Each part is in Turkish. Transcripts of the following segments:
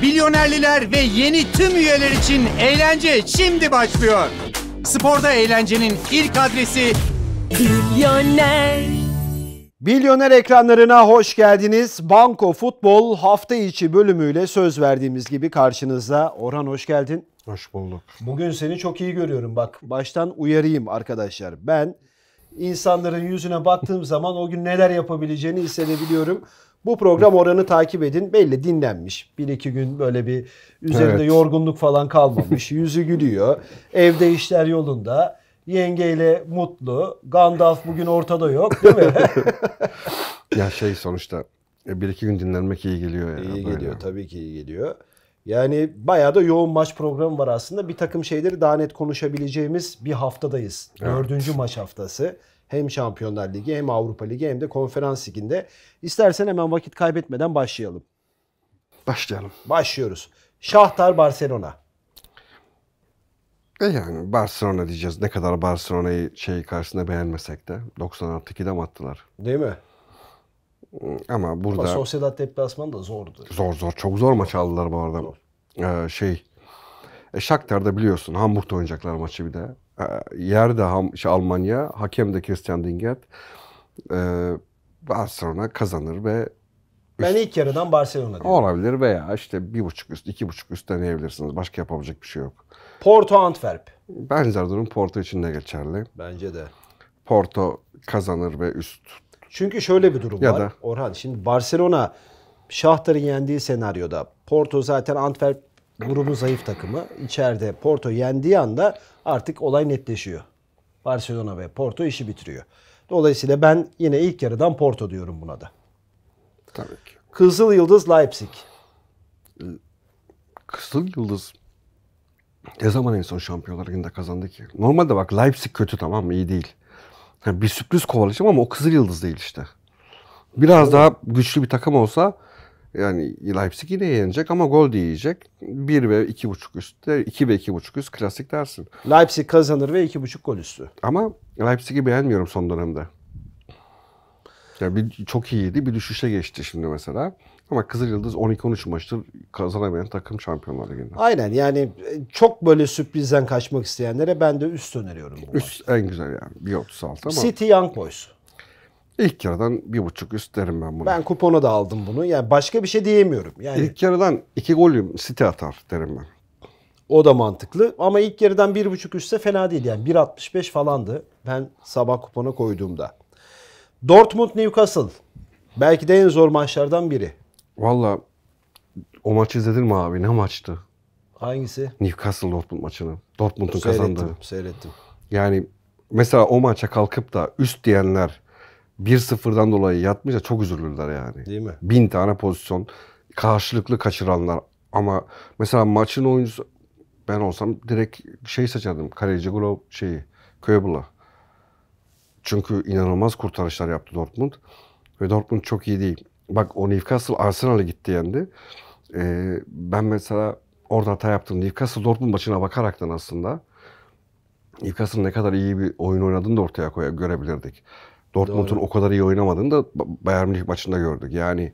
Milyonerliler ve yeni tüm üyeler için eğlence şimdi başlıyor. Sporda eğlencenin ilk adresi Milyoner. Milyoner ekranlarına hoş geldiniz. Banko Futbol hafta içi bölümüyle söz verdiğimiz gibi karşınızda. Orhan hoş geldin. Hoş bulduk. Bugün seni çok iyi görüyorum bak. Baştan uyarayım arkadaşlar. Ben insanların yüzüne baktığım zaman o gün neler yapabileceğini hissedebiliyorum. Bu program oranı takip edin. Belli dinlenmiş. Bir iki gün böyle bir üzerinde evet. yorgunluk falan kalmamış. Yüzü gülüyor. Evde işler yolunda. Yengeyle mutlu. Gandalf bugün ortada yok değil mi? ya şey sonuçta e, bir iki gün dinlenmek iyi geliyor. Ya, iyi böyle. geliyor tabii ki iyi geliyor. Yani bayağı da yoğun maç programı var aslında. Bir takım şeyleri daha net konuşabileceğimiz bir haftadayız. Evet. Dördüncü maç haftası. Hem Şampiyonlar Ligi hem Avrupa Ligi hem de Konferans Ligi'nde. İstersen hemen vakit kaybetmeden başlayalım. Başlayalım. Başlıyoruz. Şahtar Barcelona. E yani Barcelona diyeceğiz. Ne kadar Barcelona'yı şey karşısında beğenmesek de 90 artı mi attılar? Değil mi? Ama burada... Ama Sociedad deplasmanı da zordu. Zor zor. Çok zor maç aldılar bu arada. Zor. Ee, şey... E Shakhtar da biliyorsun Hamburg'da oynayacaklar maçı bir de. Ee, yerde ham, işte Almanya, hakem de Christian Dingert. E, ee, Barcelona kazanır ve ben ilk yarıdan Barcelona diyorum. Olabilir veya işte bir buçuk üst, iki buçuk üst deneyebilirsiniz. Başka yapabilecek bir şey yok. Porto Antwerp. Benzer durum Porto için de geçerli. Bence de. Porto kazanır ve üst. Çünkü şöyle bir durum ya var da, Orhan. Şimdi Barcelona Şahtar'ın yendiği senaryoda Porto zaten Antwerp grubu zayıf takımı. İçeride Porto yendiği anda artık olay netleşiyor. Barcelona ve Porto işi bitiriyor. Dolayısıyla ben yine ilk yarıdan Porto diyorum buna da. Tabii ki. Kızıl Yıldız Leipzig. Ee, Kızıl Yıldız ne zaman en son Şampiyonlar Ligi'nde kazandı ki? Normalde bak Leipzig kötü tamam mı? İyi değil. Yani bir sürpriz kovalayacağım ama o Kızıl Yıldız değil işte. Biraz evet. daha güçlü bir takım olsa yani Leipzig yine yenecek ama gol de yiyecek. 1 ve 2.5 üstte 2 ve 2.5 üst klasik dersin. Leipzig kazanır ve 2.5 gol üstü. Ama Leipzig'i beğenmiyorum son dönemde. Yani bir, çok iyiydi. Bir düşüşe geçti şimdi mesela. Ama Kızıl Yıldız 12-13 maçtır kazanamayan takım şampiyonlar liginde. Aynen yani e, çok böyle sürprizden kaçmak isteyenlere ben de üst öneriyorum. Bu üst maçta. en güzel yani. 1.36 ama. City Young Boys. İlk yarıdan bir buçuk üst derim ben bunu. Ben kupona da aldım bunu. Yani başka bir şey diyemiyorum. Yani İlk yarıdan iki gol site atar derim ben. o da mantıklı. Ama ilk yarıdan bir buçuk üstse fena değil. Yani 1.65 falandı. Ben sabah kupona koyduğumda. Dortmund Newcastle. Belki de en zor maçlardan biri. Valla o maçı izledin mi abi? Ne maçtı? Hangisi? Newcastle Dortmund maçını. Dortmund'un kazandığı. Seyrettim. Seyrettim. Yani mesela o maça kalkıp da üst diyenler 1-0'dan dolayı yatmışsa çok üzülürler yani. Değil mi? Bin tane pozisyon karşılıklı kaçıranlar ama mesela maçın oyuncusu ben olsam direkt şey seçerdim. Kaleci Glov şeyi Köbel'ı. Çünkü inanılmaz kurtarışlar yaptı Dortmund. Ve Dortmund çok iyi değil. Bak o Newcastle Arsenal'e gitti yendi. Ee, ben mesela orada hata yaptım. Newcastle Dortmund maçına bakaraktan aslında Newcastle ne kadar iyi bir oyun oynadığını da ortaya koyabilirdik. görebilirdik. Dortmund'un o kadar iyi oynamadığını da Bayern Münih maçında gördük. Yani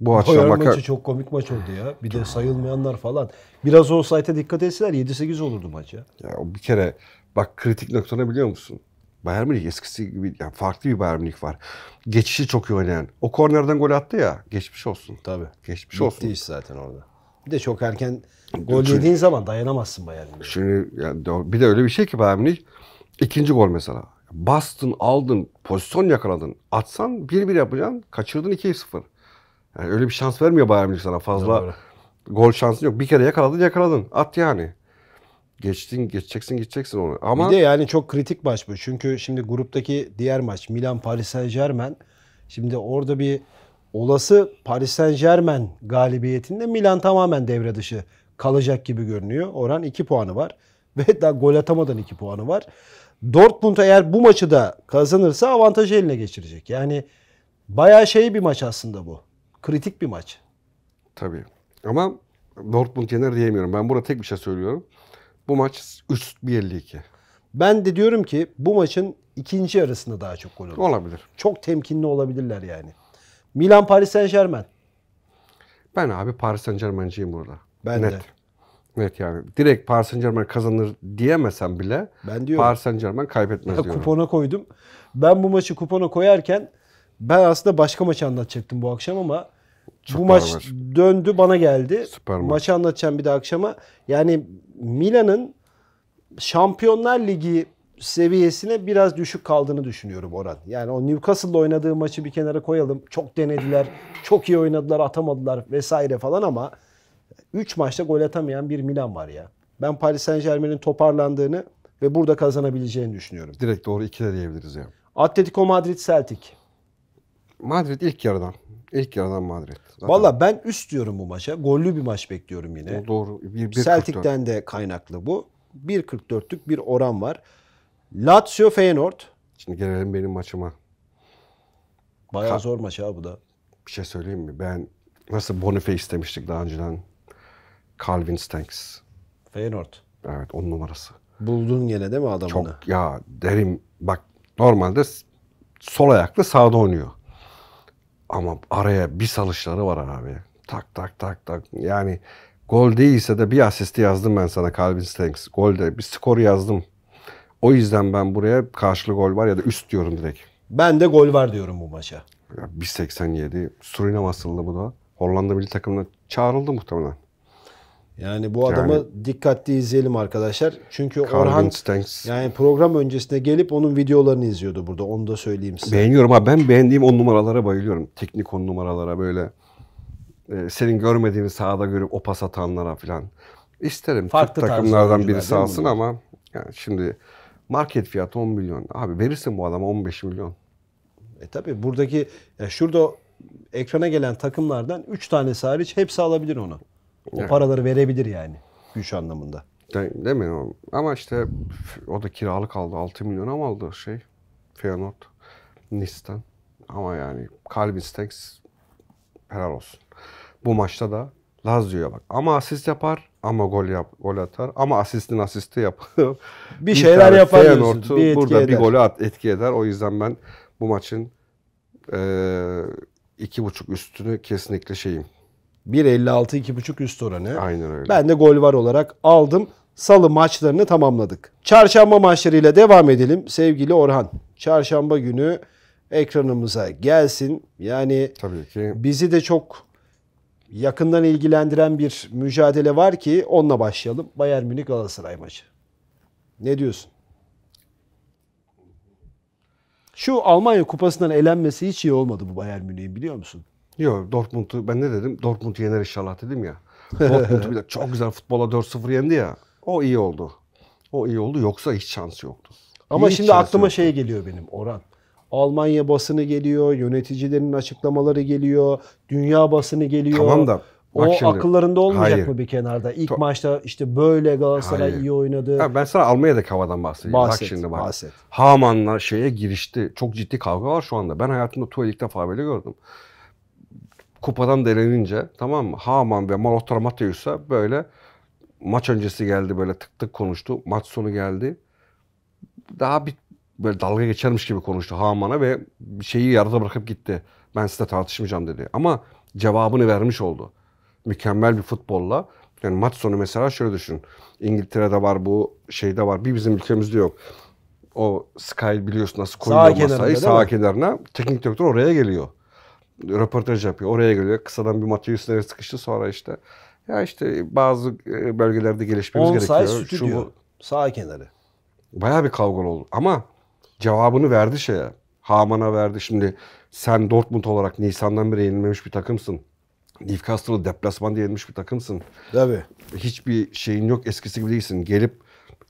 bu açıdan bakar... maçı çok komik maç oldu ya. Bir de sayılmayanlar falan. Biraz olsaydı dikkat etseler 7-8 olurdu maç ya. Ya bir kere bak kritik noktana biliyor musun? Bayern Münih eskisi gibi yani farklı bir Bayern Münih var. Geçişi çok iyi oynayan. O kornerden gol attı ya. Geçmiş olsun. Tabii. Geçmiş Bitti olsun. Bitti zaten orada. Bir de çok erken gol şimdi, yediğin zaman dayanamazsın Bayern Münih. Şimdi yani bir de öyle bir şey ki Bayern Münih ikinci gol mesela bastın, aldın, pozisyon yakaladın. Atsan 1-1 yapacaksın, kaçırdın 2-0. Yani öyle bir şans vermiyor Bayern Münih sana fazla. Doğru. Gol şansın yok. Bir kere yakaladın, yakaladın. At yani. Geçtin, geçeceksin, geçeceksin onu. Ama bir de yani çok kritik maç bu. Çünkü şimdi gruptaki diğer maç Milan Paris Saint-Germain. Şimdi orada bir olası Paris Saint-Germain galibiyetinde Milan tamamen devre dışı kalacak gibi görünüyor. Oran 2 puanı var ve daha gol atamadan 2 puanı var. Dortmund eğer bu maçı da kazanırsa avantajı eline geçirecek. Yani bayağı şey bir maç aslında bu. Kritik bir maç. Tabii. Ama Dortmund yener diyemiyorum. Ben burada tek bir şey söylüyorum. Bu maç üst 52. Ben de diyorum ki bu maçın ikinci yarısında daha çok gol olur. Olabilir. Çok temkinli olabilirler yani. Milan Paris Saint Germain. Ben abi Paris Saint Germain'ciyim burada. Ben Net. de net yani. Direkt Paris Saint Germain kazanır diyemesem bile ben diyorum, Paris Saint Germain kaybetmez ya diyorum. Kupona koydum. Ben bu maçı kupona koyarken ben aslında başka maçı anlatacaktım bu akşam ama Süper bu maç, maç döndü bana geldi. Süper maç. Maçı anlatacağım bir de akşama. Yani Milan'ın Şampiyonlar Ligi seviyesine biraz düşük kaldığını düşünüyorum Orhan. Yani o Newcastle'la oynadığı maçı bir kenara koyalım. Çok denediler, çok iyi oynadılar, atamadılar vesaire falan ama 3 maçta gol atamayan bir Milan var ya. Ben Paris Saint Germain'in toparlandığını ve burada kazanabileceğini düşünüyorum. Direkt doğru iki de diyebiliriz ya. Atletico Madrid Celtic. Madrid ilk yarıdan. İlk yarıdan Madrid. Zaten... Valla ben üst diyorum bu maça. Gollü bir maç bekliyorum yine. O doğru. bir 1, Celtic'ten de kaynaklı bu. 1.44'lük bir oran var. Lazio Feyenoord. Şimdi gelelim benim maçıma. Bayağı Ka- zor maç abi bu da. Bir şey söyleyeyim mi? Ben nasıl Boniface istemiştik daha önceden. Calvin Stanks. Feyenoord. Evet on numarası. Buldun gene değil mi adamını? Çok ya derim bak normalde sol ayaklı sağda oynuyor. Ama araya bir salışları var abi. Tak tak tak tak. Yani gol değilse de bir asisti yazdım ben sana Calvin Stanks. Golde bir skor yazdım. O yüzden ben buraya karşılı gol var ya da üst diyorum direkt. Ben de gol var diyorum bu maça. 1.87. Surinam asıllı bu da. Hollanda milli takımına çağrıldı muhtemelen. Yani bu adamı yani, dikkatli izleyelim arkadaşlar. Çünkü Calvin Orhan Stanks. yani program öncesinde gelip onun videolarını izliyordu burada. Onu da söyleyeyim size. Beğeniyorum abi. Ben beğendiğim on numaralara bayılıyorum. Teknik on numaralara böyle e, senin görmediğini sahada görüp o pas atanlara falan. İsterim. Farklı Türk takımlardan birisi alsın ama yani şimdi market fiyatı 10 milyon. Abi verirsin bu adama 15 milyon. E tabi buradaki ya şurada ekrana gelen takımlardan 3 tanesi hariç hepsi alabilir onu. O evet. paraları verebilir yani güç anlamında. De, değil mi? Ama işte o da kiralık aldı. 6 milyon ama aldı şey. Feyenoord. Nis'ten. Ama yani Calvin Stanks helal olsun. Bu maçta da Lazio'ya bak. Ama asist yapar ama gol yap, gol atar ama asistin asisti yap. bir şeyler yapar Feyenoord'u burada eder. bir golü at, etki eder. O yüzden ben bu maçın e, iki buçuk üstünü kesinlikle şeyim 1.56 2.5 üst oranı. Aynen öyle. Ben de gol var olarak aldım. Salı maçlarını tamamladık. Çarşamba maçlarıyla devam edelim sevgili Orhan. Çarşamba günü ekranımıza gelsin. Yani Tabii ki. bizi de çok yakından ilgilendiren bir mücadele var ki onunla başlayalım. Bayern Münih Galatasaray maçı. Ne diyorsun? Şu Almanya kupasından elenmesi hiç iyi olmadı bu Bayern Münih'in biliyor musun? Yok Dortmund'u ben ne dedim? Dortmund'u yener inşallah dedim ya. Dortmund'u bir de çok güzel futbola 4-0 yendi ya. O iyi oldu. O iyi oldu yoksa hiç şans yoktu. Ama hiç şimdi aklıma yoktu. şey geliyor benim Orhan. Almanya basını geliyor, yöneticilerin açıklamaları geliyor, dünya basını geliyor. Tamam da Bak o şimdi, akıllarında olmayacak hayır. mı bir kenarda? İlk to- maçta işte böyle Galatasaray hayır. iyi oynadı. Ya ben sana Almanya'daki havadan bahsedeyim. Bahset, bak şimdi bak. Bahset. Haman'la şeye girişti. Çok ciddi kavga var şu anda. Ben hayatımda Tuvalik'te defa böyle gördüm kupadan delenince tamam mı? Haman ve Malottar Mateus'a böyle maç öncesi geldi böyle tık tık konuştu. Maç sonu geldi. Daha bir böyle dalga geçermiş gibi konuştu Haman'a ve şeyi yarıda bırakıp gitti. Ben size tartışmayacağım dedi. Ama cevabını vermiş oldu. Mükemmel bir futbolla. Yani maç sonu mesela şöyle düşün. İngiltere'de var bu şeyde var. Bir bizim ülkemizde yok. O Sky biliyorsun nasıl koyuyor sağ masayı sağ kenarına. Teknik direktör oraya geliyor röportaj yapıyor. Oraya geliyor. Kısadan bir Matius nereye sıkıştı. Sonra işte ya işte bazı e, bölgelerde gelişmemiz Onsay gerekiyor. Stüdyo, Şu bu. sağ kenarı. Bayağı bir kavga oldu. Ama cevabını verdi şeye. Haman'a verdi. Şimdi sen Dortmund olarak Nisan'dan beri yenilmemiş bir takımsın. Newcastle deplasmanda yenilmiş bir takımsın. Tabii. Hiçbir şeyin yok eskisi gibi değilsin. Gelip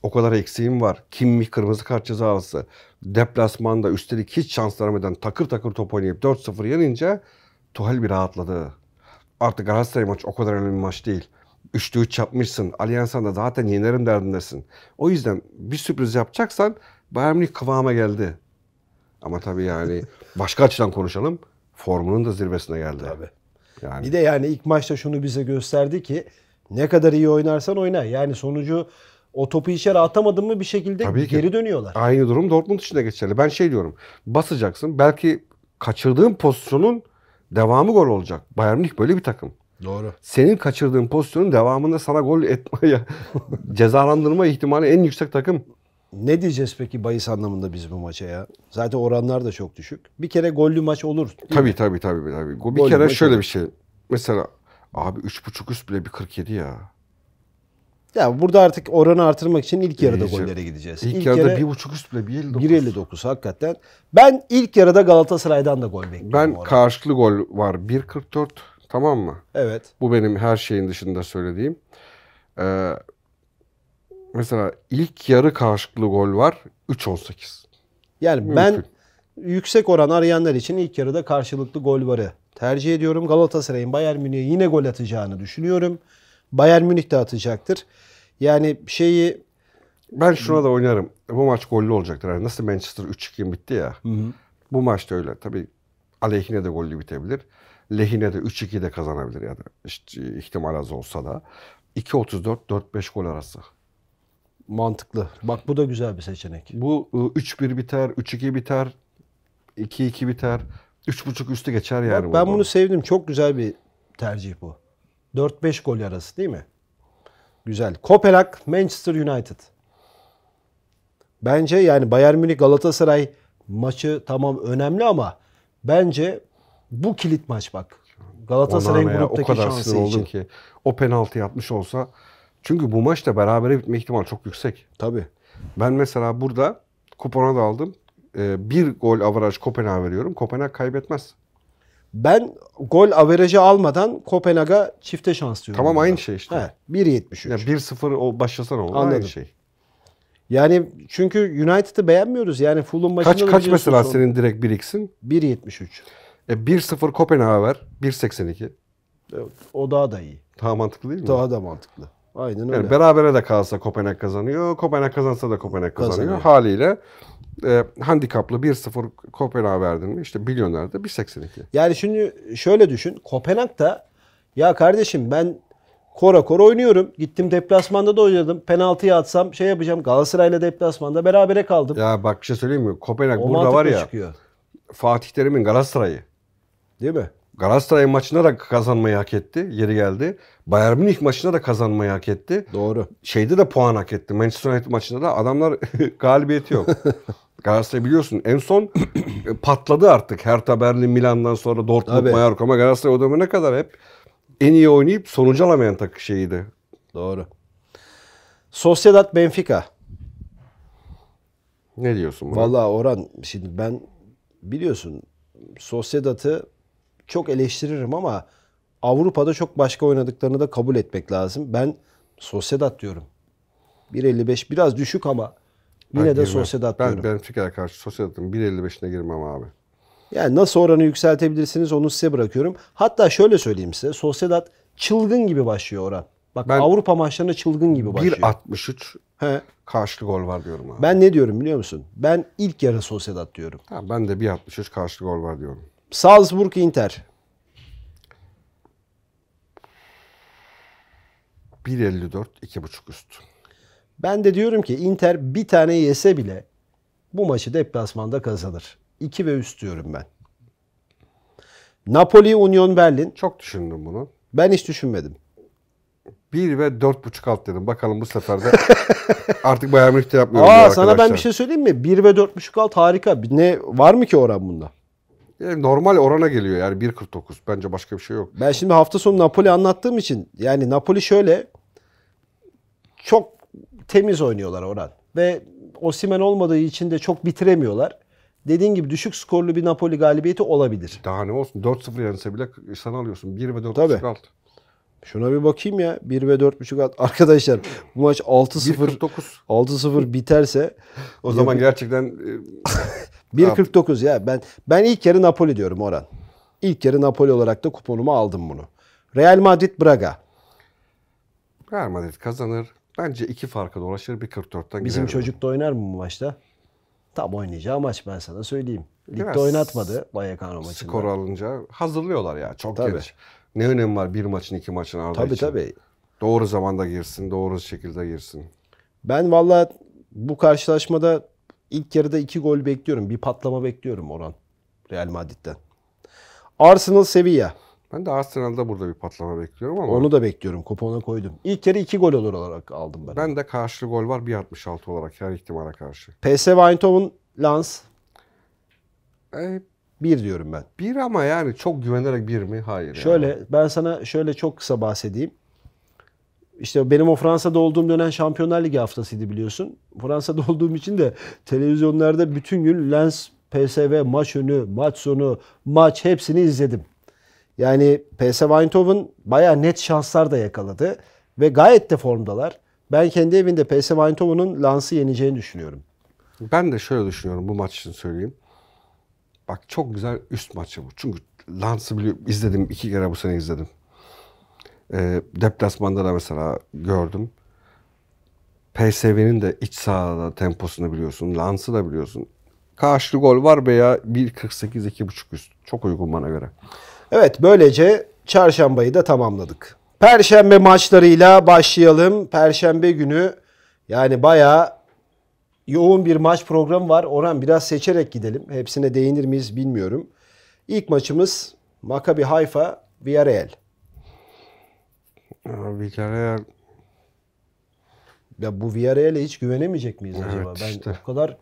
o kadar eksiğim var. Kimmi kırmızı kart cezası. Deplasmanda üstelik hiç şans vermeden takır takır top oynayıp 4-0 yenince Tuhal bir rahatladı. Artık Galatasaray maç o kadar önemli bir maç değil. 3'te 3 yapmışsın. Allianz'dan da zaten yenerim derdindesin. O yüzden bir sürpriz yapacaksan Bayern Münih kıvama geldi. Ama tabii yani başka açıdan konuşalım. Formunun da zirvesine geldi. Tabii. Yani. Bir de yani ilk maçta şunu bize gösterdi ki ne kadar iyi oynarsan oyna. Yani sonucu o topu içeri atamadın mı bir şekilde Tabii ki. geri dönüyorlar. Aynı durum Dortmund için de geçerli. Ben şey diyorum. Basacaksın. Belki kaçırdığın pozisyonun devamı gol olacak. Bayern Münih böyle bir takım. Doğru. Senin kaçırdığın pozisyonun devamında sana gol etmeye, cezalandırma ihtimali en yüksek takım. Ne diyeceğiz peki bahis anlamında biz bu maça ya? Zaten oranlar da çok düşük. Bir kere gollü maç olur. Tabii tabii tabii. tabii. Bir gollü kere şöyle olur. bir şey. Mesela abi 3.5 üst bile bir 47 ya. Ya burada artık oranı artırmak için ilk yarıda İyice. gollere gideceğiz. İlk, ilk yarıda bir buçuk üst bile 1.59. hakikaten. Ben ilk yarıda Galatasaray'dan da gol bekliyorum. Ben oran. karşılıklı gol var. 1.44 tamam mı? Evet. Bu benim her şeyin dışında söylediğim. Ee, mesela ilk yarı karşılıklı gol var 3.18. Yani Mümkün. ben yüksek oran arayanlar için ilk yarıda karşılıklı gol varı tercih ediyorum. Galatasaray'ın Bayern Münih'e yine gol atacağını düşünüyorum. Bayern Münih de atacaktır. Yani şeyi ben şuna da oynarım. Bu maç gollü olacaktır. Yani nasıl Manchester 3-2 bitti ya. Hı hı. Bu maç da öyle. Tabii aleyhine de gollü bitebilir. Lehine de 3-2 de kazanabilir yani. İşte ihtimal az olsa da. 2-34 4-5 gol arası. Mantıklı. Bak bu da güzel bir seçenek. Bu 3-1 e, biter, 3-2 biter, 2-2 biter. 3.5 üstü geçer yani. Bak, ben bunu sevdim. Çok güzel bir tercih bu. 4-5 gol arası değil mi? Güzel. Kopenhag, Manchester United. Bence yani Bayern Münih Galatasaray maçı tamam önemli ama bence bu kilit maç bak. Galatasaray'ın gruptaki şansı için. O kadar sinir oldum ki. O penaltı yapmış olsa. Çünkü bu maçta berabere bitme ihtimali çok yüksek. Tabii. Ben mesela burada kupona da aldım. Ee, bir gol avaraj Kopenhag veriyorum. Kopenhag kaybetmez. Ben gol averajı almadan Kopenhag'a çifte şans diyorum. Tamam aynı şey işte. He, 1.73. Ya 1-0 o başlasana oldu Anladım. aynı şey. Yani çünkü United'ı beğenmiyoruz. Yani Fulham maçında Kaç, kaç mesela son. senin direkt 1x'in? 1.73. E 1-0 Kopenhag'a ver. 1.82. E, o daha da iyi. Daha mantıklı değil mi? Daha da mantıklı. Aynen öyle. Yani berabere de kalsa Kopenhag kazanıyor. Kopenhag kazansa da Kopenhag kazanıyor. kazanıyor. Haliyle e, handikaplı 1-0 Kopenhag verdin mi? İşte milyoner de 1.82. Yani şimdi şöyle düşün. Kopenhag da ya kardeşim ben kora kora oynuyorum. Gittim deplasmanda da oynadım. Penaltıyı atsam şey yapacağım. Galatasaray'la deplasmanda berabere kaldım. Ya bak bir şey söyleyeyim mi? Kopenhag burada var ya. Çıkıyor. Fatih Terim'in Galatasaray'ı. Değil mi? Galatasaray maçına da kazanmayı hak etti. Yeri geldi. Bayern Münih maçına da kazanmayı hak etti. Doğru. Şeyde de puan hak etti. Manchester United maçında da adamlar galibiyeti yok. Galatasaray biliyorsun en son e, patladı artık. Hertha Berlin Milan'dan sonra Dortmund, Mallorca ama Galatasaray o ne kadar hep en iyi oynayıp sonucu alamayan takı şeyiydi. Doğru. Sociedad Benfica. Ne diyorsun buna? Vallahi Orhan şimdi ben biliyorsun Sociedad'ı çok eleştiririm ama Avrupa'da çok başka oynadıklarını da kabul etmek lazım. Ben Sociedad diyorum. 1.55 biraz düşük ama Yine de girmem. Sosyedat ben, diyorum. Ben Benfica'ya karşı Sosyedat'ın 1.55'ine girmem abi. Yani nasıl oranı yükseltebilirsiniz onu size bırakıyorum. Hatta şöyle söyleyeyim size. Sosyedat çılgın gibi başlıyor oran. Bak ben Avrupa maçlarına çılgın gibi başlıyor. 1.63 He. karşılık gol var diyorum abi. Ben ne diyorum biliyor musun? Ben ilk yarı Sosyedat diyorum. Ha, ben de 1.63 karşılık gol var diyorum. Salzburg Inter. 1.54 2.5 üst. Ben de diyorum ki Inter bir tane yese bile bu maçı deplasmanda kazanır. 2 ve üst diyorum ben. Napoli Union Berlin. Çok düşündüm bunu. Ben hiç düşünmedim. 1 ve 4.5 alt dedim. Bakalım bu sefer de artık Bayern Münih'te yapmıyorum. Aa, sana ben bir şey söyleyeyim mi? 1 ve 4.5 alt harika. Ne var mı ki oran bunda? Yani e, normal orana geliyor yani 1.49. Bence başka bir şey yok. Ben şimdi hafta sonu Napoli anlattığım için yani Napoli şöyle çok temiz oynuyorlar Orhan. Ve Osimen olmadığı için de çok bitiremiyorlar. Dediğin gibi düşük skorlu bir Napoli galibiyeti olabilir. Daha ne olsun 4-0 yense bile sen alıyorsun 1 ve 4.5 alt. Şuna bir bakayım ya 1 ve buçuk alt. Arkadaşlar bu maç 6-0 6-0 biterse o zaman bir... gerçekten 1.49 e, ya ben ben ilk yarı Napoli diyorum Orhan. İlk yarı Napoli olarak da kuponumu aldım bunu. Real Madrid Braga. Real Madrid kazanır. Bence iki farkla dolaşır. Bir 44'ten Bizim çocuk da oynar mı bu maçta? Tam oynayacağı maç ben sana söyleyeyim. Ligde Biraz oynatmadı Bayakano maçında. Skor alınca hazırlıyorlar ya. Çok tabii. geç. Ne önemi var bir maçın iki maçın ardı tabii, için. Tabii Doğru zamanda girsin. Doğru şekilde girsin. Ben valla bu karşılaşmada ilk yarıda iki gol bekliyorum. Bir patlama bekliyorum oran Real Madrid'den. Arsenal Sevilla. Ben de Arsenal'da burada bir patlama bekliyorum ama. Onu da bekliyorum. Kupona koydum. İlk kere iki gol olur olarak aldım ben. Ben de karşılı gol var 1.66 olarak her ihtimale karşı. PSV Eindhoven Lens E, bir diyorum ben. Bir ama yani çok güvenerek bir mi? Hayır. Şöyle yani. ben sana şöyle çok kısa bahsedeyim. İşte benim o Fransa'da olduğum dönem Şampiyonlar Ligi haftasıydı biliyorsun. Fransa'da olduğum için de televizyonlarda bütün gün Lens, PSV maç önü, maç sonu, maç hepsini izledim. Yani PSV Eindhoven baya net şanslar da yakaladı ve gayet de formdalar. Ben kendi evinde PSV Eindhoven'un Lans'ı yeneceğini düşünüyorum. Ben de şöyle düşünüyorum bu maç için söyleyeyim. Bak çok güzel üst maçı bu. Çünkü Lans'ı biliyorum, izledim iki kere bu sene izledim. E, deplasmanda da mesela gördüm. PSV'nin de iç sahada temposunu biliyorsun. Lans'ı da biliyorsun. Karşılı gol var veya 1.48-2.5 üst. Çok uygun bana göre. Evet böylece çarşambayı da tamamladık. Perşembe maçlarıyla başlayalım. Perşembe günü yani bayağı yoğun bir maç programı var. Orhan biraz seçerek gidelim. Hepsine değinir miyiz bilmiyorum. İlk maçımız Maccabi Haifa Villarreal. Villarreal ya bu Villarreal'e hiç güvenemeyecek miyiz evet, acaba? Ben işte. o kadar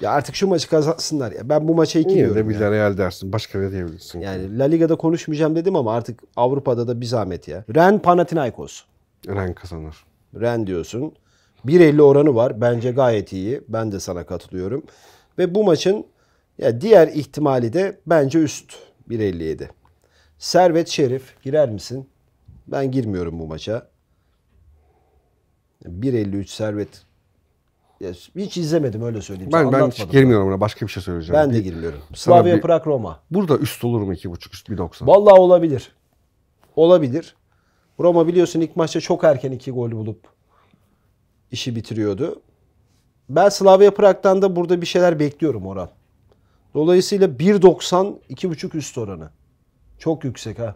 ya artık şu maçı kazansınlar ya. Ben bu maça iki diyorum. de Villarreal yani. dersin. Başka ne diyebilirsin? Yani La Liga'da konuşmayacağım dedim ama artık Avrupa'da da bir zahmet ya. Ren Panathinaikos. Ren kazanır. Ren diyorsun. 1.50 oranı var. Bence gayet iyi. Ben de sana katılıyorum. Ve bu maçın ya diğer ihtimali de bence üst 1.57. Servet Şerif girer misin? Ben girmiyorum bu maça. 1.53 Servet hiç izlemedim öyle söyleyeyim. Ben, ben hiç girmiyorum buna. Başka bir şey söyleyeceğim. Ben de girmiyorum. Slavia bir, Prag Roma. Burada üst olur mu 2.5 üst 1.90? Valla olabilir. Olabilir. Roma biliyorsun ilk maçta çok erken 2 gol bulup işi bitiriyordu. Ben Slavia Prag'dan da burada bir şeyler bekliyorum Orhan. Dolayısıyla 1.90 2.5 üst oranı. Çok yüksek ha.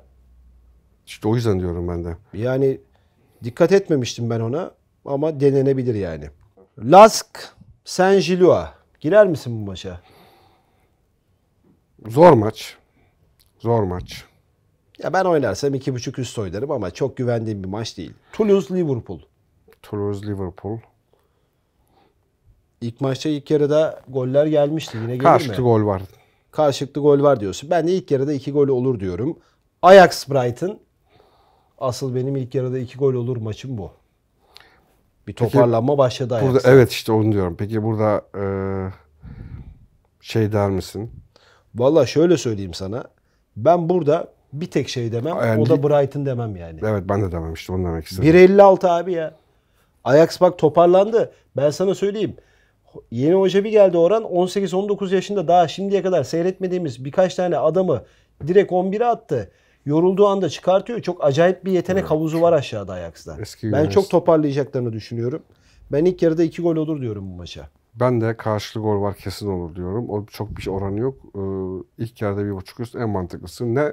İşte o yüzden diyorum ben de. Yani dikkat etmemiştim ben ona ama denenebilir yani. Lask Saint-Gilloa. Girer misin bu maça? Zor maç. Zor maç. Ya ben oynarsam iki buçuk üst oynarım ama çok güvendiğim bir maç değil. Toulouse Liverpool. Toulouse Liverpool. İlk maçta ilk yarıda goller gelmişti. Yine gelir Karşılıklı mi? gol var. Karşılıklı gol var diyorsun. Ben de ilk yarıda iki gol olur diyorum. Ajax Brighton. Asıl benim ilk yarıda iki gol olur maçım bu. Bir toparlanma başladı burada, Evet işte onu diyorum. Peki burada e, şey der misin? Valla şöyle söyleyeyim sana. Ben burada bir tek şey demem. Yani, o da Brighton demem yani. Evet ben de demem işte onu demek istedim. 1.56 abi ya. Ajax bak toparlandı. Ben sana söyleyeyim. Yeni hoca bir geldi Orhan. 18-19 yaşında daha şimdiye kadar seyretmediğimiz birkaç tane adamı direkt 11'e attı yorulduğu anda çıkartıyor. Çok acayip bir yetenek evet. havuzu var aşağıda Ajax'da. ben çok toparlayacaklarını düşünüyorum. Ben ilk yarıda iki gol olur diyorum bu maça. Ben de karşılı gol var kesin olur diyorum. O çok bir şey oranı yok. Ee, ilk yarıda bir buçuk üst en mantıklısı. Ne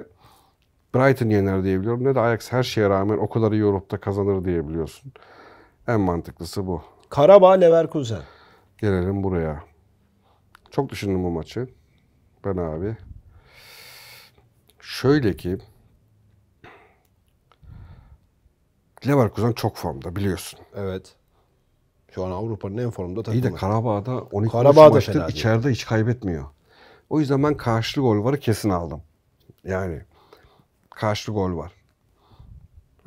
Brighton yener diyebiliyorum ne de Ajax her şeye rağmen o kadar iyi Avrupa'da kazanır diyebiliyorsun. En mantıklısı bu. Karabağ Leverkusen. Gelelim buraya. Çok düşündüm bu maçı. Ben abi. Şöyle ki Leverkusen çok formda biliyorsun. Evet. Şu an Avrupa'nın en formda takımı. İyi de Karabağ'da 12 Karabağ'da maçtır içeride hiç kaybetmiyor. O yüzden ben karşılı gol varı kesin aldım. Yani karşılı gol var.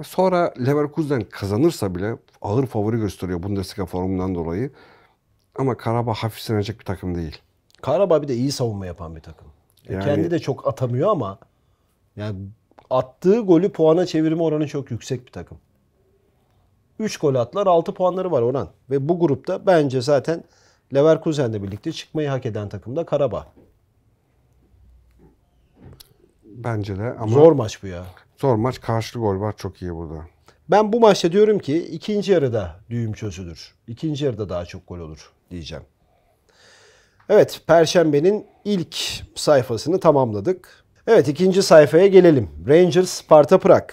Sonra Leverkusen kazanırsa bile ağır favori gösteriyor Bundesliga formundan dolayı. Ama Karabağ hafiflenecek bir takım değil. Karabağ bir de iyi savunma yapan bir takım. E, yani, Kendi de çok atamıyor ama yani attığı golü puana çevirme oranı çok yüksek bir takım. 3 gol atlar 6 puanları var Orhan. Ve bu grupta bence zaten Leverkusen'le birlikte çıkmayı hak eden takım da Karabağ. Bence de ama... Zor maç bu ya. Zor maç. karşı gol var. Çok iyi burada. Ben bu maçta diyorum ki ikinci yarıda düğüm çözülür. İkinci yarıda daha çok gol olur diyeceğim. Evet, Perşembe'nin ilk sayfasını tamamladık. Evet, ikinci sayfaya gelelim. Rangers Sparta Prag.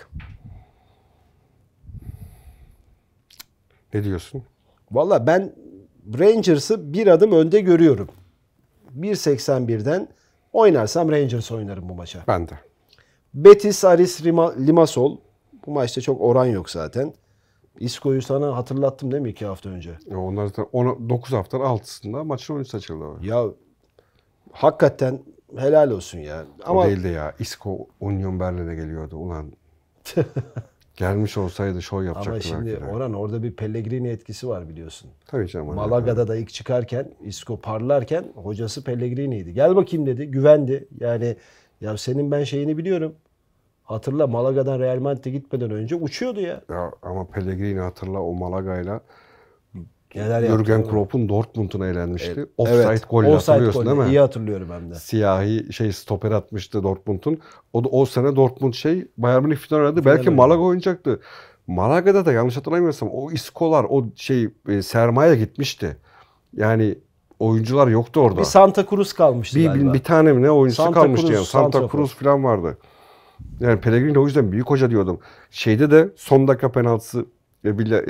Ne diyorsun? Valla ben Rangers'ı bir adım önde görüyorum. 1.81'den oynarsam Rangers oynarım bu maça. Ben de. Betis Aris Limasol. Bu maçta çok oran yok zaten. Isco'yu sana hatırlattım değil mi iki hafta önce? Ya onlar da 9 haftanın altısında maçın oyuncusu açıldı. Ya hakikaten helal olsun ya. Ama... O değildi ya. Isco, Union Berlin'e geliyordu. Ulan Gelmiş olsaydı şov yapacaktı. Ama şimdi belki Orhan orada bir Pellegrini etkisi var biliyorsun. Tabii canım. Malaga'da da ilk çıkarken, Isco parlarken hocası Pellegrini'ydi. Gel bakayım dedi, güvendi. Yani ya senin ben şeyini biliyorum. Hatırla Malaga'dan Real Madrid'e gitmeden önce uçuyordu ya. ya ama Pellegrini hatırla o Malaga'yla Neler Jürgen Klopp'un Dortmund'una eğlenmişti. Evet. Offside evet. golü hatırlıyorsun golü. değil mi? İyi hatırlıyorum hem de. Siyahi şey stoper atmıştı Dortmund'un. O da o sene Dortmund şey Bayern Münih final oynadı. Belki Malaga oynayacaktı. Malaga'da da yanlış hatırlamıyorsam o iskolar, o şey e, sermaye gitmişti. Yani oyuncular yoktu orada. Bir Santa Cruz kalmıştı bir, galiba. Bir, bir tane mi ne oyuncusu Santa kalmıştı Cruz, yani. Santa, Santa Cruz falan vardı. Yani Pellegrini o yüzden büyük hoca diyordum. Şeyde de son dakika penaltısı e, Villa, e,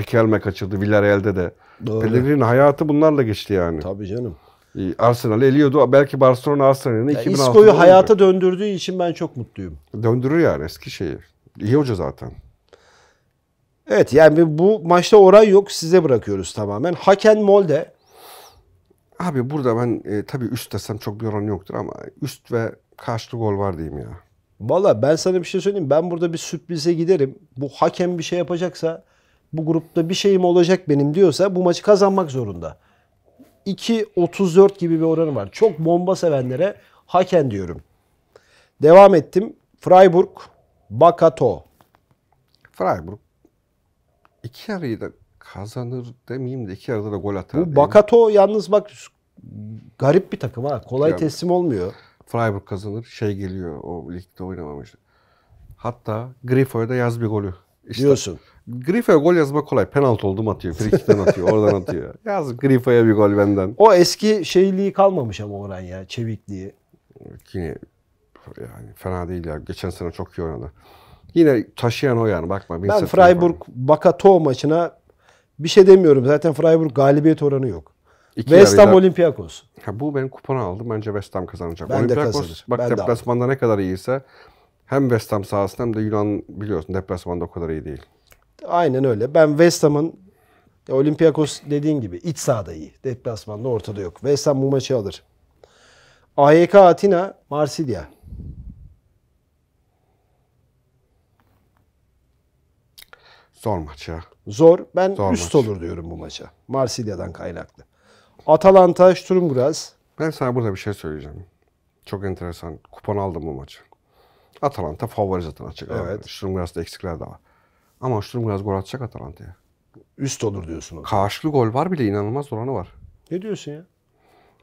Riquelme kaçırdı Villarreal'de de. Doğru. Pellegrini hayatı bunlarla geçti yani. Tabii canım. E, Arsenal eliyordu. Belki Barcelona Arsenal'ini İsko'yu hayata döndürdüğü için ben çok mutluyum. Döndürür yani eski şeyi. İyi hoca zaten. Evet yani bu maçta oray yok. Size bırakıyoruz tamamen. Haken Molde. Abi burada ben e, tabii üst desem çok bir oran yoktur ama üst ve karşılı gol var diyeyim ya. Valla ben sana bir şey söyleyeyim. Ben burada bir sürprize giderim. Bu hakem bir şey yapacaksa bu grupta bir şeyim olacak benim diyorsa bu maçı kazanmak zorunda. 34 gibi bir oranı var. Çok bomba sevenlere haken diyorum. Devam ettim. Freiburg, Bakato. Freiburg İki yarıyı da kazanır demeyeyim de iki yarıda da gol atar. Bu Bakato yalnız bak garip bir takım ha. Kolay teslim olmuyor. Freiburg kazanır. Şey geliyor o ligde oynamamış. Hatta Grifo'ya da yaz bir golü. İşte, Diyorsun. Grifo'ya gol yazma kolay. Penaltı oldum atıyor. Frikikten atıyor. oradan atıyor. Yaz Grifo'ya bir gol benden. O eski şeyliği kalmamış ama oran ya. Çevikliği. Yine yani fena değil ya. Geçen sene çok iyi oynadı. Yine taşıyan o yani bakma. Ben Freiburg Bakato maçına bir şey demiyorum. Zaten Freiburg galibiyet oranı yok. İki West Ham Olympiakos. Ha, bu benim kuponu aldım. Bence West Ham kazanacak. Ben Olympiakos de kazanır. bak ben deplasmanda ne kadar iyiyse hem West Ham sahasında hem de Yunan biliyorsun deplasmanda o kadar iyi değil. Aynen öyle. Ben West Ham'ın e, Olympiakos dediğin gibi iç sahada iyi. Deplasmanda ortada yok. West Ham bu maçı alır. AYK Atina, Marsilya. Zor maç ya. Zor. Ben Zor üst maç. olur diyorum bu maça. Marsilya'dan kaynaklı. Atalanta, Sturmgras. Ben sana burada bir şey söyleyeceğim. Çok enteresan. Kupon aldım bu maçı. Atalanta favori zaten açık. Evet. Sturmgras'ta eksikler de var. Ama Sturmgras gol atacak Atalanta'ya. Üst olur diyorsun. Orada. Karşılı gol var bile inanılmaz oranı var. Ne diyorsun ya?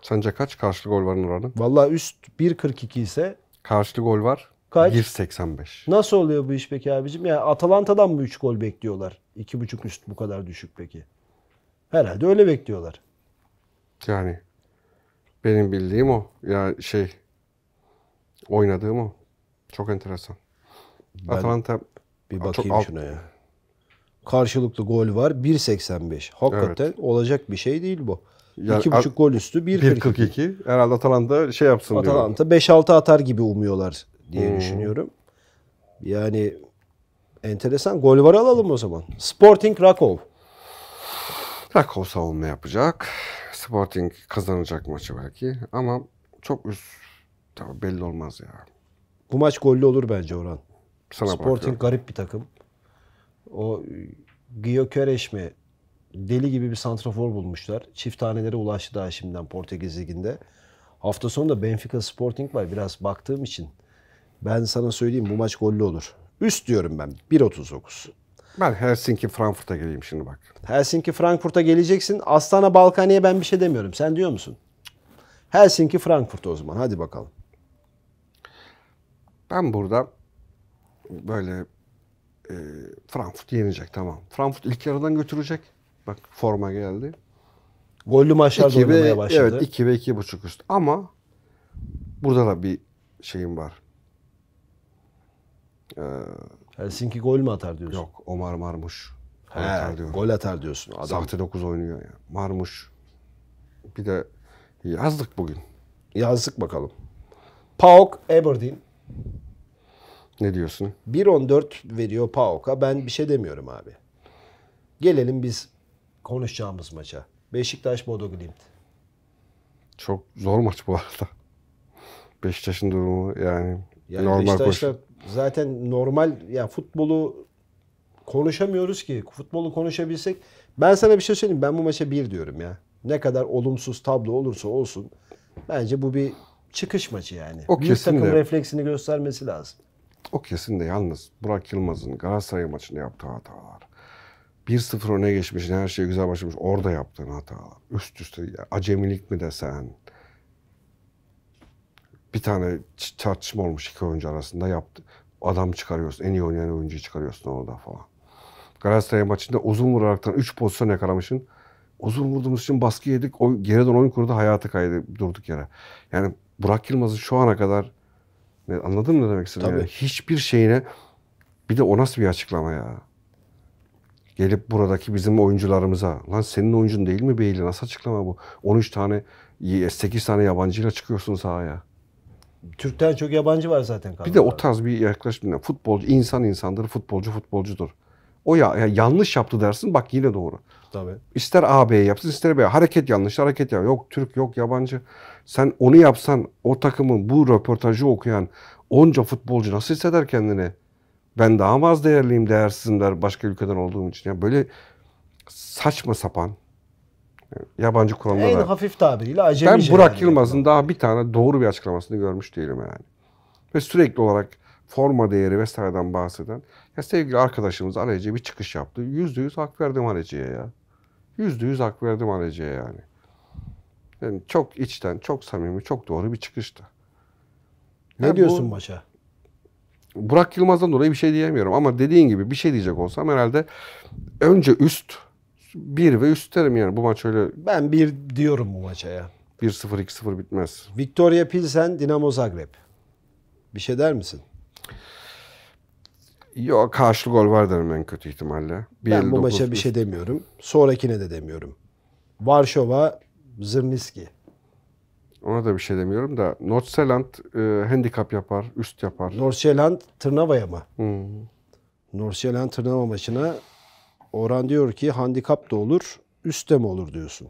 Sence kaç karşılı gol var oranı? Vallahi üst 1.42 ise. Karşılı gol var. Kaç? 1.85. Nasıl oluyor bu iş peki abicim? Yani Atalanta'dan mı 3 gol bekliyorlar? 2.5 üst bu kadar düşük peki. Herhalde öyle bekliyorlar. Yani benim bildiğim o. Ya yani şey oynadığım o. Çok enteresan. Ben Atalanta bir bakayım çok şuna ya. Karşılıklı gol var 1.85. Hakikaten evet. olacak bir şey değil bu. Yani, İki buçuk gol üstü 1.42. Herhalde Atalanta şey yapsın Atalanta diyor. Atalanta 5-6 atar gibi umuyorlar diye hmm. düşünüyorum. Yani enteresan. Gol var alalım o zaman. Sporting Rakov. Rakov savunma yapacak. Sporting kazanacak maçı belki ama çok üst tabi belli olmaz ya. Bu maç gollü olur bence Orhan. Sana Sporting bakıyorum. garip bir takım. O Gyökereş mi? Deli gibi bir santrafor bulmuşlar. Çift tanelere ulaştı daha şimdiden Portekiz Ligi'nde. Hafta sonu da Benfica Sporting var. Biraz baktığım için ben sana söyleyeyim bu maç gollü olur. Üst diyorum ben. 1.39. Ben Helsinki Frankfurt'a geleyim şimdi bak. Helsinki Frankfurt'a geleceksin. Astana Balkani'ye ben bir şey demiyorum. Sen diyor musun? Helsinki Frankfurt o zaman. Hadi bakalım. Ben burada böyle e, Frankfurt yenecek tamam. Frankfurt ilk yarıdan götürecek. Bak forma geldi. Gollü maçlarda oynamaya başladı. Evet 2 ve 2.5 üst. Ama burada da bir şeyim var. Ee, Helsinki gol mü atar diyorsun? Yok Omar Marmuş. He, gol atar diyorum. Gol atar diyorsun. Adam. Sahte 9 oynuyor ya. Marmuş. Bir de yazdık bugün. Yazdık bakalım. Paok Aberdeen. Ne diyorsun? 1.14 veriyor Paok'a. Ben bir şey demiyorum abi. Gelelim biz konuşacağımız maça. Beşiktaş Bodo Glimt. Çok zor maç bu arada. Beşiktaş'ın durumu yani, yani normal Beşiktaş'ta koşu zaten normal ya futbolu konuşamıyoruz ki. Futbolu konuşabilsek ben sana bir şey söyleyeyim. Ben bu maça bir diyorum ya. Ne kadar olumsuz tablo olursa olsun bence bu bir çıkış maçı yani. O bir takım de, refleksini göstermesi lazım. O kesin de yalnız Burak Yılmaz'ın Galatasaray maçında yaptığı hatalar. 1-0 öne geçmiş, her şey güzel başlamış. Orada yaptığın hatalar. Üst üste acemilik mi desen, bir tane tartışma olmuş iki oyuncu arasında yaptı. Adam çıkarıyorsun, en iyi oynayan oyuncuyu çıkarıyorsun orada falan. Galatasaray maçında uzun vuraraktan 3 pozisyon yakalamışsın. Uzun vurduğumuz için baskı yedik. O, geri dön oyun kurdu hayatı kaydı durduk yere. Yani Burak Yılmaz'ın şu ana kadar ne, anladın mı ne demek istedim? Yani hiçbir şeyine bir de o nasıl bir açıklama ya? Gelip buradaki bizim oyuncularımıza lan senin oyuncun değil mi Beyli nasıl açıklama bu? 13 tane 8 tane yabancıyla çıkıyorsun sahaya. Türk'ten çok yabancı var zaten Bir de o tarz bir yaklaşım. Futbol, insan insandır, futbolcu futbolcudur. O ya, ya yanlış yaptı dersin bak yine doğru. Tabii. İster AB yapsın ister B. Hareket yanlış, hareket ya Yok Türk, yok yabancı. Sen onu yapsan o takımın bu röportajı okuyan onca futbolcu nasıl hisseder kendini? Ben daha az değerliyim değersizim der başka ülkeden olduğum için. Ya yani böyle saçma sapan Yabancı kuramda En da. hafif tabiriyle acemi Ben Burak Yılmaz'ın yani. daha bir tane doğru bir açıklamasını görmüş değilim yani. Ve sürekli olarak forma değeri vesaireden bahseden. Ya sevgili arkadaşımız Aleci'ye bir çıkış yaptı. Yüzde yüz hak verdim Aleci'ye ya. Yüzde yüz hak verdim Aleci'ye yani. Yani çok içten, çok samimi, çok doğru bir çıkıştı. Ne Ve diyorsun bu, maça? Burak Yılmaz'dan dolayı bir şey diyemiyorum ama dediğin gibi bir şey diyecek olsam herhalde önce üst 1 ve üstlerim yani bu maç öyle. Ben 1 diyorum bu maça ya. 1-0 2-0 bitmez. Victoria Pilsen, Dinamo Zagreb. Bir şey der misin? Yok karşı gol var derim en kötü ihtimalle. Bir ben bu maça bir şey demiyorum. Sonrakine de demiyorum. Varşova, Zırniski. Ona da bir şey demiyorum da North Zealand e, handikap yapar, üst yapar. North Zealand Tırnava'ya mı? Hmm. North Zealand Tırnava maçına Orhan diyor ki handikap da olur, üstte mi olur diyorsun.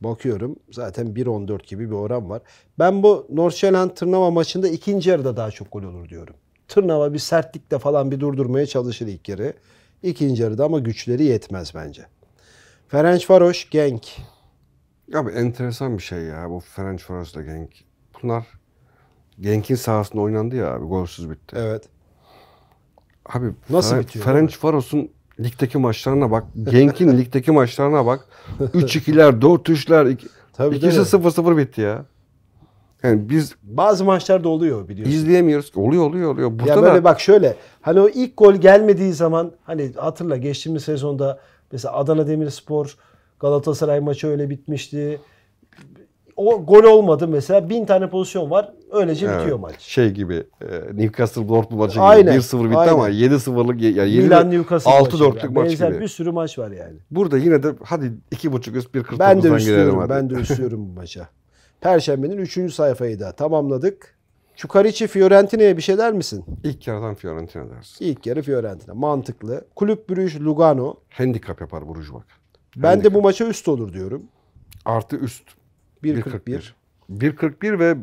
Bakıyorum zaten 1-14 gibi bir oran var. Ben bu Norşeland Tırnava maçında ikinci yarıda daha çok gol olur diyorum. Tırnava bir sertlikle falan bir durdurmaya çalışır ilk yarı. İkinci yarıda ama güçleri yetmez bence. Ferenc Varoş, Genk. Abi enteresan bir şey ya bu Ferenc da Genk. Bunlar Genk'in sahasında oynandı ya abi golsüz bitti. Evet. Abi Nasıl Fer- bitiyor? Ferenc Varos'un ligdeki maçlarına bak. Genk'in ligdeki maçlarına bak. 3-2'ler, 4-3'ler. İkisi 0-0 bitti ya. Yani biz bazı maçlarda oluyor biliyorsun. İzleyemiyoruz. Oluyor oluyor oluyor. Burada ya böyle da... bak şöyle. Hani o ilk gol gelmediği zaman hani hatırla geçtiğimiz sezonda mesela Adana Demirspor Galatasaray maçı öyle bitmişti o gol olmadı mesela. Bin tane pozisyon var. Öylece evet. bitiyor maç. Şey gibi e, Newcastle Dortmund maçı aynen, gibi 1-0 bitti aynen. ama 7-0'lık yani 7 Milan Newcastle 6-4'lük maç gibi. bir sürü maç var yani. Burada yine de hadi 2.5 üst 1.49'dan ben de üstlüyorum, Ben de üstlüyorum bu maça. Perşembenin 3. sayfayı da tamamladık. Çukariçi Fiorentina'ya bir şey der misin? İlk yarıdan Fiorentina dersin. İlk yarı Fiorentina. Mantıklı. Kulüp Brüj Lugano. Handikap yapar Brüj bak. Ben Handicap. de bu maça üst olur diyorum. Artı üst. 1.41. 1.41 ve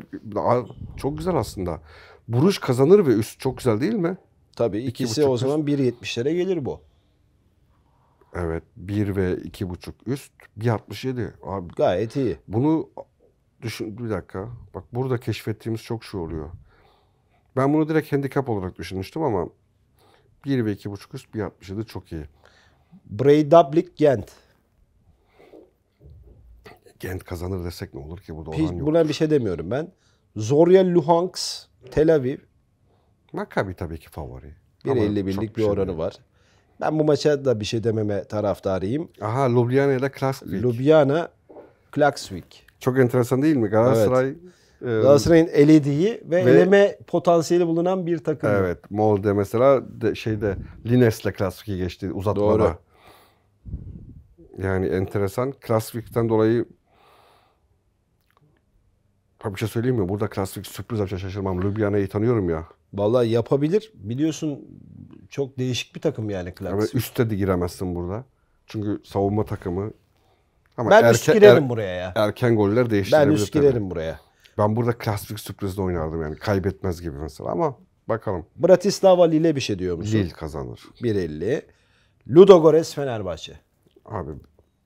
çok güzel aslında. Buruş kazanır ve üst çok güzel değil mi? Tabii ikisi o zaman 1.70'lere gelir bu. Evet 1 ve 2.5 üst 1.67. Abi, Gayet iyi. Bunu düşün bir dakika. Bak burada keşfettiğimiz çok şu oluyor. Ben bunu direkt handikap olarak düşünmüştüm ama 1 ve 2.5 üst 1.67 çok iyi. Bray Breidablik Gent. Gent kazanır desek ne olur ki burada olan yok. Buna bir şey demiyorum ben. Zorya Luhansk, Tel Aviv. Maccabi tabii ki favori. 1.51'lik bir, bir şey oranı şey var. Ben bu maça da bir şey dememe taraftarıyım. Aha Ljubljana da Klaksvik. Ljubljana, Klaksvik. Çok enteresan değil mi? Galatasaray evet. E, Galatasaray'ın elediği ve, ve eleme potansiyeli bulunan bir takım. Evet. Molde mesela de, şeyde Lines'le Klasik'i geçti uzatmada. Doğru. Yani enteresan. Klasik'ten dolayı Bak bir şey söyleyeyim mi? Burada klasik sürpriz yapacak şaşırmam. Ljubljana'yı tanıyorum ya. Vallahi yapabilir. Biliyorsun çok değişik bir takım yani klasik. Yani üstte de giremezsin burada. Çünkü savunma takımı. Ama ben erken üst girerim er, buraya ya. Erken goller değiştirebilir. Ben üst girerim buraya. Ben burada klasik sürprizle oynardım yani. Kaybetmez gibi mesela ama bakalım. Bratislava Lille bir şey diyor musun? Lille kazanır. 1.50. Ludogorets Fenerbahçe. Abi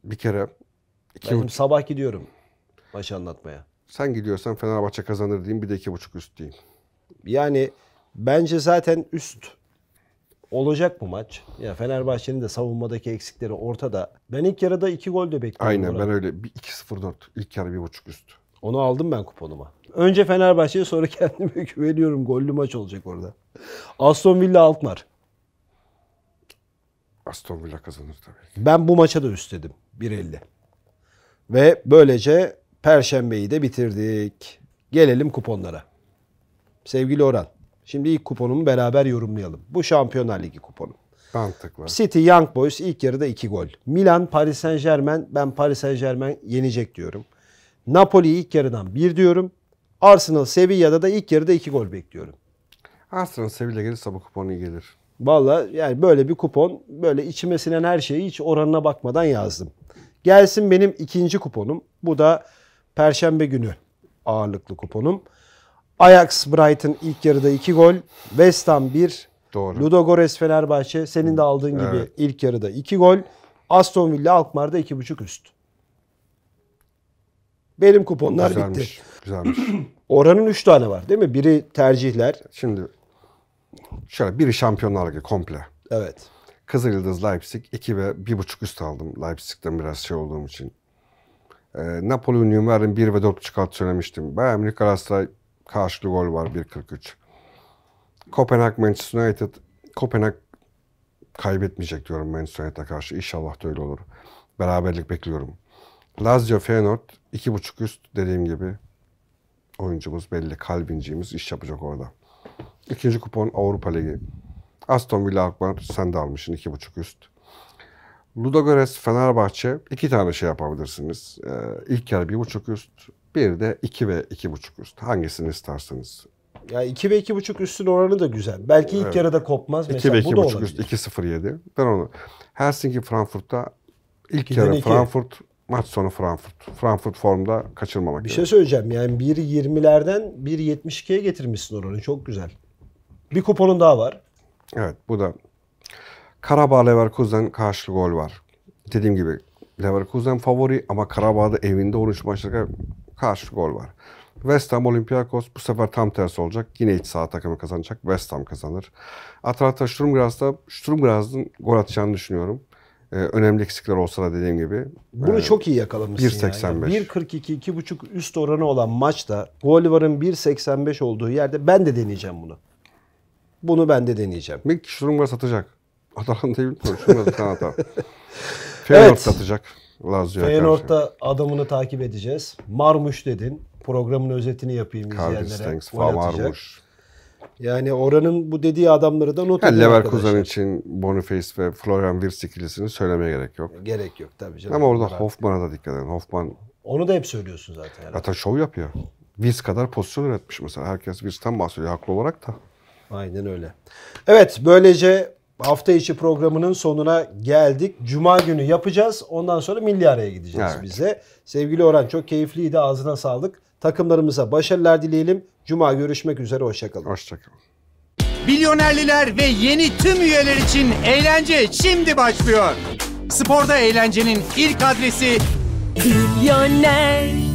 bir kere... Iki... Benim sabah gidiyorum maçı anlatmaya. Sen gidiyorsan Fenerbahçe kazanır diyeyim. Bir de iki buçuk üst diyeyim. Yani bence zaten üst olacak bu maç. Ya Fenerbahçe'nin de savunmadaki eksikleri ortada. Ben ilk yarıda iki gol de bekliyorum. Aynen ben öyle 2-0-4. İlk yarı bir buçuk üst. Onu aldım ben kuponuma. Önce Fenerbahçe'ye sonra kendime güveniyorum. Gollü maç olacak orada. Aston Villa Alkmaar. Aston Villa kazanır tabii. Ben bu maça da üstledim. 1.50. Ve böylece Perşembeyi de bitirdik. Gelelim kuponlara. Sevgili Orhan, şimdi ilk kuponumu beraber yorumlayalım. Bu Şampiyonlar Ligi kuponu. Mantıklı. City Young Boys ilk yarıda 2 gol. Milan Paris Saint Germain ben Paris Saint Germain yenecek diyorum. Napoli ilk yarıdan 1 diyorum. Arsenal Sevilla'da da ilk yarıda 2 gol bekliyorum. Arsenal Sevilla gelirse bu kuponu gelir. Valla yani böyle bir kupon böyle içime sinen her şeyi hiç oranına bakmadan yazdım. Gelsin benim ikinci kuponum. Bu da Perşembe günü ağırlıklı kuponum. Ajax Brighton ilk yarıda 2 gol. West Ham 1. Doğru. Ludogorets Fenerbahçe senin de aldığın gibi ilk yarıda 2 gol. Aston Villa Alkmaar'da 2.5 üst. Benim kuponlar güzelmiş, bitti. Güzelmiş. Oranın 3 tane var değil mi? Biri tercihler. Şimdi şöyle biri Şampiyonlar Ligi komple. Evet. Kızıl Yıldız Leipzig 2 ve 1.5 üst aldım. Leipzig'ten biraz şey olduğum için. E, Napoli Union bir ve 4 çıkart söylemiştim. Bayern Münih Galatasaray karşılıklı gol var 1.43. Kopenhag Manchester United. Kopenhag kaybetmeyecek diyorum Manchester United'a karşı. İnşallah da öyle olur. Beraberlik bekliyorum. Lazio Feyenoord 2.5 üst dediğim gibi oyuncumuz belli. Kalbinciğimiz iş yapacak orada. İkinci kupon Avrupa Ligi. Aston Villa Akbar sen de almışsın 2.5 üst. Ludogorets Fenerbahçe iki tane şey yapabilirsiniz. Ee, ilk yer bir buçuk üst, bir de iki ve iki buçuk üst. Hangisini istersiniz? Ya iki ve iki buçuk üstün oranı da güzel. Belki ilk evet. yarıda kopmaz. İki ve iki buçuk üst iki sıfır yedi. Ben onu Helsinki Frankfurt'ta ilk yarı iki. Frankfurt maç sonu Frankfurt. Frankfurt formda kaçırmamak. Bir gerek. şey söyleyeceğim. Yani 1.20'lerden 1.72'ye getirmişsin oranı. Çok güzel. Bir kuponun daha var. Evet bu da Karabağ Leverkusen karşılığı gol var. Dediğim gibi Leverkusen favori ama Karabağ'da evinde 13 maçlık karşı gol var. West Ham Olympiakos bu sefer tam tersi olacak. Yine iç saha takımı kazanacak. West Ham kazanır. Atalanta Sturmgraz'da Sturmgraz'ın gol atacağını düşünüyorum. Ee, önemli eksikler olsa da dediğim gibi. Bunu e, çok iyi yakalamışsın. 1.85. Yani. 1.42 2.5 üst oranı olan maçta gol varın 1.85 olduğu yerde ben de deneyeceğim bunu. Bunu ben de deneyeceğim. Mick Sturmgraz atacak. Adamın değil konuşulmadı Kanada. Feyenoord evet. atacak Lazio'ya Feyenoord'da karşı. adamını takip edeceğiz. Marmuş dedin. Programın özetini yapayım Cardiff izleyenlere. Cardiff Marmuş. Yani oranın bu dediği adamları da not yani Leverkusen için Boniface ve Florian Wirtz ikilisini söylemeye gerek yok. Gerek yok tabii canım. Ama orada Hoffman'a da dikkat edin. Hoffman... Onu da hep söylüyorsun zaten. Yani. Zaten şov yapıyor. Wirtz kadar pozisyon üretmiş mesela. Herkes Wirtz'ten bahsediyor haklı olarak da. Aynen öyle. Evet böylece Hafta içi programının sonuna geldik. Cuma günü yapacağız. Ondan sonra milli araya gideceğiz evet. bize. Sevgili Orhan çok keyifliydi. Ağzına sağlık. Takımlarımıza başarılar dileyelim. Cuma görüşmek üzere. Hoşçakalın. Hoşçakalın. Milyonerliler ve yeni tüm üyeler için eğlence şimdi başlıyor. Sporda eğlencenin ilk adresi Milyoner.